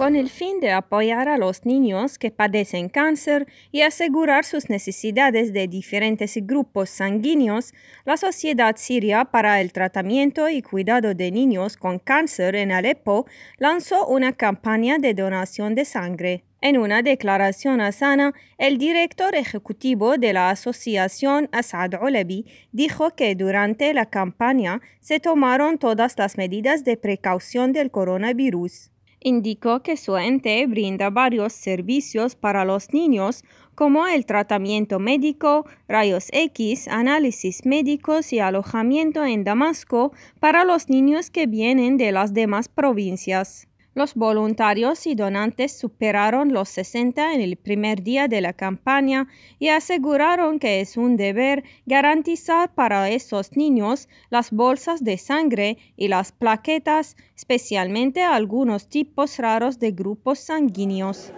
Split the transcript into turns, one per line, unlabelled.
con el fin de apoyar a los niños que padecen cáncer y asegurar sus necesidades de diferentes grupos sanguíneos, la Sociedad Siria para el Tratamiento y Cuidado de Niños con Cáncer en Alepo lanzó una campaña de donación de sangre. En una declaración a Sana, el director ejecutivo de la asociación Asad Olebi, dijo que durante la campaña se tomaron todas las medidas de precaución del coronavirus indicó que su ente brinda varios servicios para los niños, como el tratamiento médico, rayos X, análisis médicos y alojamiento en Damasco para los niños que vienen de las demás provincias. Los voluntarios y donantes superaron los 60 en el primer día de la campaña y aseguraron que es un deber garantizar para esos niños las bolsas de sangre y las plaquetas, especialmente algunos tipos raros de grupos sanguíneos.